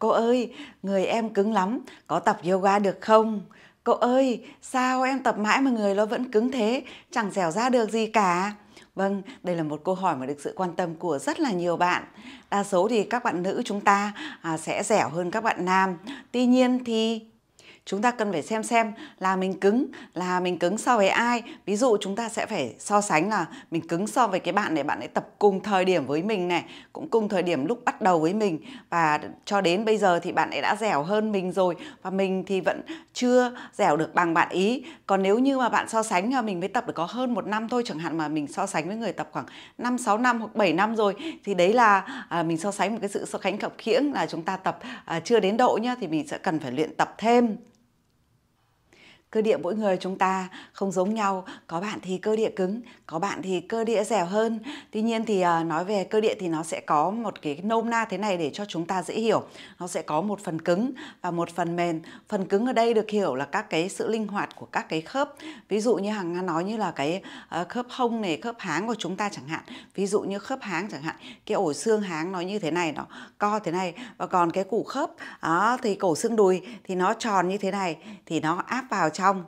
Cô ơi, người em cứng lắm, có tập yoga được không? cô ơi, sao em tập mãi mà người nó vẫn cứng thế, chẳng dẻo ra được gì cả? Vâng, đây là một câu hỏi mà được sự quan tâm của rất là nhiều bạn. Đa số thì các bạn nữ chúng ta à, sẽ dẻo hơn các bạn nam. Tuy nhiên thì chúng ta cần phải xem xem là mình cứng là mình cứng so với ai ví dụ chúng ta sẽ phải so sánh là mình cứng so với cái bạn này bạn ấy tập cùng thời điểm với mình này cũng cùng thời điểm lúc bắt đầu với mình và cho đến bây giờ thì bạn ấy đã dẻo hơn mình rồi và mình thì vẫn chưa dẻo được bằng bạn ý còn nếu như mà bạn so sánh là mình mới tập được có hơn một năm thôi chẳng hạn mà mình so sánh với người tập khoảng 5, 6 năm hoặc 7 năm rồi thì đấy là à, mình so sánh một cái sự so sánh khập khiễng là chúng ta tập à, chưa đến độ nhá thì mình sẽ cần phải luyện tập thêm cơ địa mỗi người chúng ta không giống nhau có bạn thì cơ địa cứng có bạn thì cơ địa dẻo hơn tuy nhiên thì à, nói về cơ địa thì nó sẽ có một cái nôm na thế này để cho chúng ta dễ hiểu nó sẽ có một phần cứng và một phần mềm phần cứng ở đây được hiểu là các cái sự linh hoạt của các cái khớp ví dụ như hằng nói như là cái à, khớp hông này khớp háng của chúng ta chẳng hạn ví dụ như khớp háng chẳng hạn cái ổ xương háng nó như thế này nó co thế này và còn cái củ khớp đó, thì cổ xương đùi thì nó tròn như thế này thì nó áp vào trong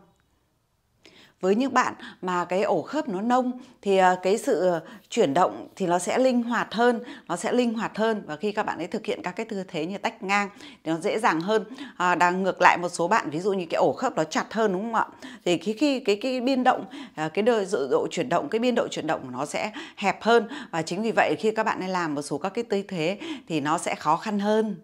với những bạn mà cái ổ khớp nó nông thì ờ, cái sự ờ, chuyển động thì nó sẽ linh hoạt hơn nó sẽ linh hoạt hơn và khi các bạn ấy thực hiện các cái tư thế như tách ngang thì nó dễ dàng hơn à, đang ngược lại một số bạn ví dụ như cái ổ khớp nó chặt hơn đúng không ạ thì khi khi cái cái biên động ờ, cái độ, độ chuyển động cái biên độ chuyển động của nó sẽ hẹp hơn và chính vì vậy khi các bạn ấy làm một số các cái tư thế thì nó sẽ khó khăn hơn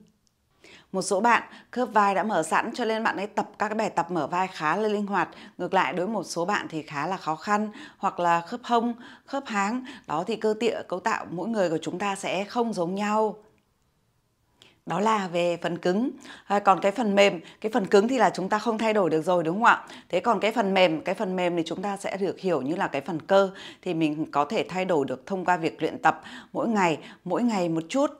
một số bạn khớp vai đã mở sẵn cho nên bạn ấy tập các cái bài tập mở vai khá là linh hoạt. Ngược lại đối với một số bạn thì khá là khó khăn hoặc là khớp hông, khớp háng. Đó thì cơ địa cấu tạo mỗi người của chúng ta sẽ không giống nhau đó là về phần cứng à, còn cái phần mềm cái phần cứng thì là chúng ta không thay đổi được rồi đúng không ạ thế còn cái phần mềm cái phần mềm thì chúng ta sẽ được hiểu như là cái phần cơ thì mình có thể thay đổi được thông qua việc luyện tập mỗi ngày mỗi ngày một chút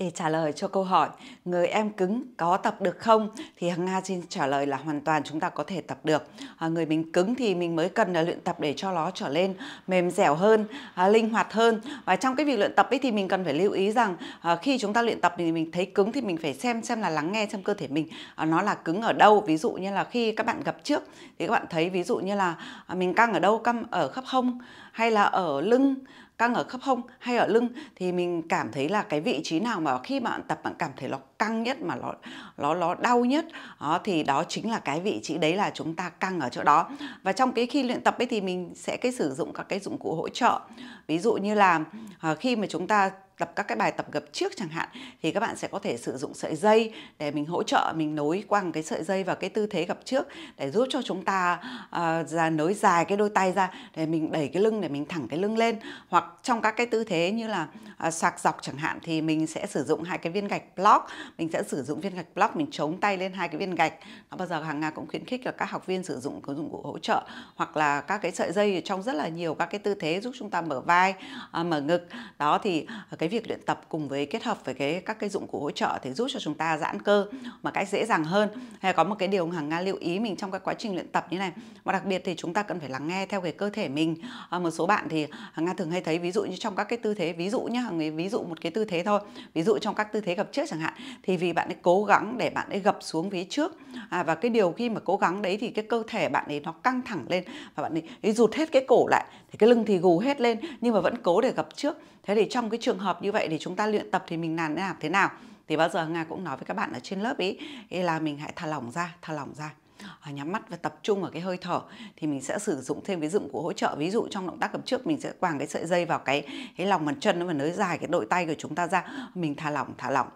để trả lời cho câu hỏi người em cứng có tập được không thì Hằng Nga xin trả lời là hoàn toàn chúng ta có thể tập được. À, người mình cứng thì mình mới cần là luyện tập để cho nó trở lên mềm dẻo hơn, à, linh hoạt hơn. Và trong cái việc luyện tập ấy thì mình cần phải lưu ý rằng à, khi chúng ta luyện tập thì mình thấy cứng thì mình phải xem xem là lắng nghe xem cơ thể mình à, nó là cứng ở đâu. Ví dụ như là khi các bạn gặp trước thì các bạn thấy ví dụ như là à, mình căng ở đâu, căng ở khắp hông hay là ở lưng căng ở khớp hông hay ở lưng thì mình cảm thấy là cái vị trí nào mà khi bạn tập bạn cảm thấy nó căng nhất mà nó nó nó đau nhất đó, thì đó chính là cái vị trí đấy là chúng ta căng ở chỗ đó và trong cái khi luyện tập ấy thì mình sẽ cái sử dụng các cái dụng cụ hỗ trợ ví dụ như là ờ, khi mà chúng ta tập các cái bài tập gập trước chẳng hạn thì các bạn sẽ có thể sử dụng sợi dây để mình hỗ trợ mình nối qua cái sợi dây vào cái tư thế gập trước để giúp cho chúng ta uh, ra nối dài cái đôi tay ra để mình đẩy cái lưng để mình thẳng cái lưng lên hoặc trong các cái tư thế như là uh, ờ, xoạc dọc chẳng hạn thì mình sẽ sử dụng hai cái viên gạch block mình sẽ sử dụng viên gạch block mình chống tay lên hai cái viên gạch nó bao giờ hàng nga cũng khuyến khích là các học viên sử dụng có dụng cụ hỗ trợ hoặc là các cái sợi dây trong rất là nhiều các cái tư thế giúp chúng ta mở vai uh, mở ngực đó thì cái việc luyện tập cùng với kết hợp với cái các cái dụng cụ hỗ trợ thì giúp cho chúng ta giãn cơ mà cách dễ dàng hơn hay có một cái điều hàng nga lưu ý mình trong cái quá trình luyện tập như này và đặc biệt thì chúng ta cần phải lắng nghe theo cái cơ thể mình à, một số bạn thì hàng nga thường hay thấy ví dụ như trong các cái tư thế ví dụ nhé người ví dụ một cái tư thế thôi ví dụ trong các tư thế gập trước chẳng hạn thì vì bạn ấy cố gắng để bạn ấy gập xuống phía trước à, và cái điều khi mà cố gắng đấy thì cái cơ thể bạn ấy nó căng thẳng lên và bạn ấy, ấy rụt hết cái cổ lại thì cái lưng thì gù hết lên nhưng mà vẫn cố để gập trước thế thì trong cái trường hợp như vậy để chúng ta luyện tập thì mình làm thế nào thế nào thì bao giờ nga cũng nói với các bạn ở trên lớp ấy, ấy là mình hãy thả lỏng ra thả lỏng ra ờ, nhắm mắt và tập trung vào cái hơi thở thì mình sẽ sử dụng thêm cái dụng cụ hỗ trợ ví dụ trong động tác cầm trước mình sẽ quàng cái sợi dây vào cái cái lòng bàn chân nó và nới dài cái đội tay của chúng ta ra mình thả lỏng thả lỏng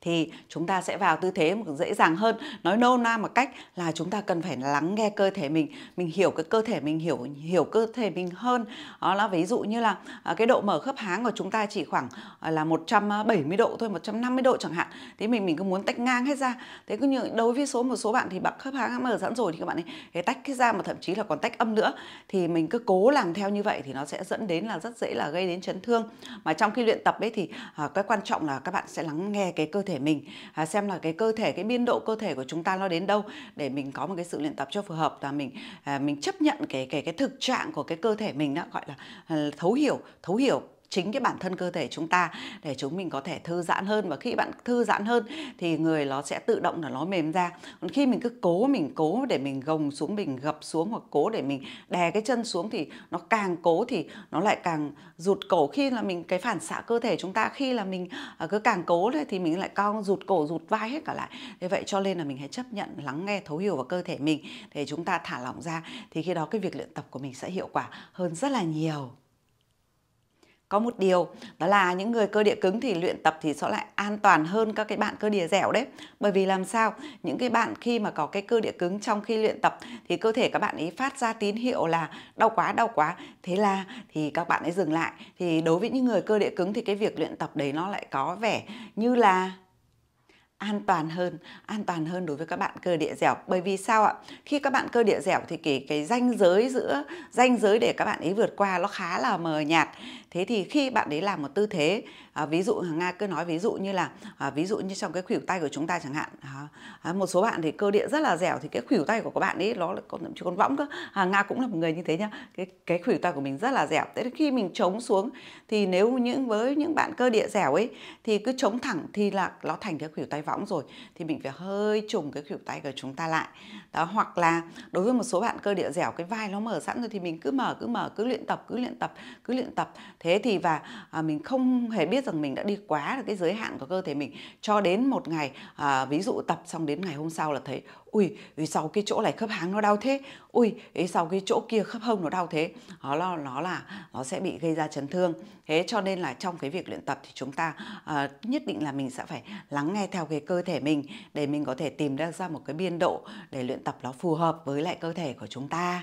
thì chúng ta sẽ vào tư thế một dễ dàng hơn nói nôm na một cách là chúng ta cần phải lắng nghe cơ thể mình mình hiểu cái cơ thể mình hiểu hiểu cơ thể mình hơn đó là ví dụ như là à, cái độ mở khớp háng của chúng ta chỉ khoảng à, là 170 à, độ thôi 150 độ chẳng hạn thế mình mình cứ muốn tách ngang hết ra thế cứ như đối với số một số bạn thì bạn khớp háng đã mở sẵn rồi thì các bạn ấy cái tách cái ra mà thậm chí là còn tách âm nữa thì mình cứ cố làm theo như vậy thì nó sẽ dẫn đến là rất dễ là gây đến chấn thương mà trong khi luyện tập ấy thì cái quan trọng là các bạn sẽ lắng nghe cái cơ thể mình à, xem là cái cơ thể cái biên độ cơ thể của chúng ta nó đến đâu để mình có một cái sự luyện tập cho phù hợp và mình à, mình chấp nhận cái cái cái thực trạng của cái cơ thể mình đó gọi là à, thấu hiểu thấu hiểu chính cái bản thân cơ thể chúng ta để chúng mình có thể thư giãn hơn và khi bạn thư giãn hơn thì người nó sẽ tự động là nó mềm ra còn khi mình cứ cố mình cố để mình gồng xuống mình gập xuống hoặc cố để mình đè cái chân xuống thì nó càng cố thì nó lại càng rụt cổ khi là mình cái phản xạ cơ thể chúng ta khi là mình à, cứ càng cố thì mình lại cong rụt cổ rụt vai hết cả lại thế vậy cho nên là mình hãy chấp nhận lắng nghe thấu hiểu vào cơ thể mình để chúng ta thả lỏng ra thì khi đó cái việc luyện tập của mình sẽ hiệu quả hơn rất là nhiều có một điều đó là những người cơ địa cứng thì luyện tập thì sẽ lại an toàn hơn các cái bạn cơ địa dẻo đấy bởi vì làm sao những cái bạn khi mà có cái cơ địa cứng trong khi luyện tập thì cơ thể các bạn ấy phát ra tín hiệu là đau quá đau quá thế là thì các bạn ấy dừng lại thì đối với những người cơ địa cứng thì cái việc luyện tập đấy nó lại có vẻ như là an toàn hơn an toàn hơn đối với các bạn cơ địa dẻo bởi vì sao ạ khi các bạn cơ địa dẻo thì kể cái ranh giới giữa ranh giới để các bạn ấy vượt qua nó khá là mờ nhạt thế thì khi bạn ấy làm một tư thế à, ví dụ à, nga cứ nói ví dụ như là à, ví dụ như trong cái khuỷu tay của chúng ta chẳng hạn à, à một số bạn thì cơ địa rất là dẻo thì cái khuỷu tay của các bạn ấy nó còn thậm chí còn võng cơ à, nga cũng là một người như thế nhá cái cái khuỷu tay của mình rất là dẻo thế thì khi mình chống xuống thì nếu những với những bạn cơ địa dẻo ấy thì cứ chống thẳng thì là nó thành cái khuỷu tay võng rồi thì mình phải hơi trùng cái khuỷu tay của chúng ta lại đó hoặc là đối với một số bạn cơ địa dẻo cái vai nó mở sẵn rồi thì mình cứ mở cứ mở cứ luyện tập cứ luyện tập cứ luyện tập thế thế thì và à, mình không hề biết rằng mình đã đi quá được cái giới hạn của cơ thể mình cho đến một ngày à, ví dụ tập xong đến ngày hôm sau là thấy ui vì sau cái chỗ này khớp háng nó đau thế ui ý sau cái chỗ kia khớp hông nó đau thế đó là nó là nó sẽ bị gây ra chấn thương thế cho nên là trong cái việc luyện tập thì chúng ta à, nhất định là mình sẽ phải lắng nghe theo cái cơ thể mình để mình có thể tìm ra ra một cái biên độ để luyện tập nó phù hợp với lại cơ thể của chúng ta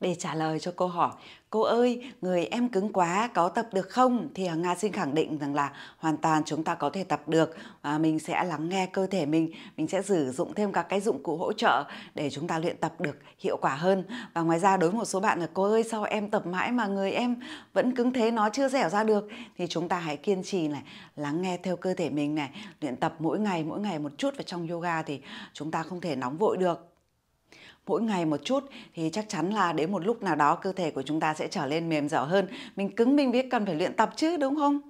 để trả lời cho câu hỏi cô ơi người em cứng quá có tập được không thì à, nga xin khẳng định rằng là hoàn toàn chúng ta có thể tập được à, mình sẽ lắng nghe cơ thể mình mình sẽ sử dụng thêm các cái dụng cụ hỗ trợ để chúng ta luyện tập được hiệu quả hơn và ngoài ra đối với một số bạn là cô ơi sao em tập mãi mà người em vẫn cứng thế nó chưa dẻo ra được thì chúng ta hãy kiên trì này lắng nghe theo cơ thể mình này luyện tập mỗi ngày mỗi ngày một chút và trong yoga thì chúng ta không thể nóng vội được mỗi ngày một chút thì chắc chắn là đến một lúc nào đó cơ thể của chúng ta sẽ trở lên mềm dẻo hơn mình cứng mình biết cần phải luyện tập chứ đúng không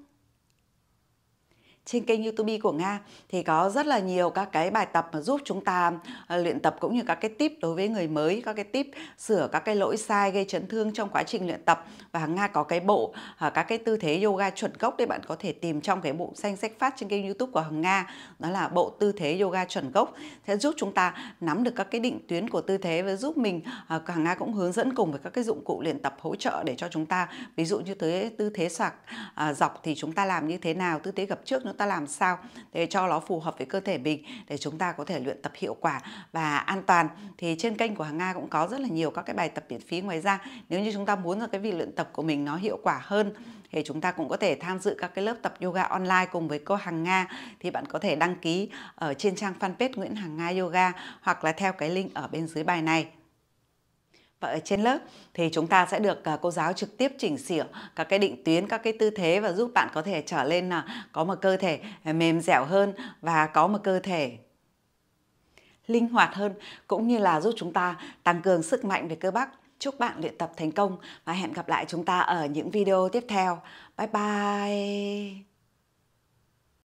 trên kênh YouTube của Nga thì có rất là nhiều các cái bài tập mà giúp chúng ta ờ, luyện tập cũng như các cái tip đối với người mới, các cái tip sửa các cái lỗi sai gây chấn thương trong quá trình luyện tập và Nga có cái bộ ờ, các cái tư thế yoga chuẩn gốc để bạn có thể tìm trong cái bộ danh sách phát trên kênh YouTube của Hằng Nga đó là bộ tư thế yoga chuẩn gốc sẽ giúp chúng ta nắm được các cái định tuyến của tư thế và giúp mình Hằng ờ, Nga cũng hướng dẫn cùng với các cái dụng cụ luyện tập hỗ trợ để cho chúng ta ví dụ như tới tư thế sạc dọc thì chúng ta làm như thế nào, tư thế gập trước chúng ta làm sao để cho nó phù hợp với cơ thể mình để chúng ta có thể luyện tập hiệu quả và an toàn thì trên kênh của Hằng Nga cũng có rất là nhiều các cái bài tập miễn phí ngoài ra nếu như chúng ta muốn là cái việc luyện tập của mình nó hiệu quả hơn thì chúng ta cũng có thể tham dự các cái lớp tập yoga online cùng với cô Hằng Nga thì bạn có thể đăng ký ở trên trang fanpage Nguyễn Hằng Nga Yoga hoặc là theo cái link ở bên dưới bài này và ở trên lớp thì chúng ta sẽ được à, cô giáo trực tiếp chỉnh sửa các cái định tuyến các cái tư thế và giúp bạn có thể trở lên là có một cơ thể à, mềm dẻo hơn và có một cơ thể linh hoạt hơn cũng như là giúp chúng ta tăng cường sức mạnh về cơ bắp chúc bạn luyện tập thành công và hẹn gặp lại chúng ta ở những video tiếp theo bye bye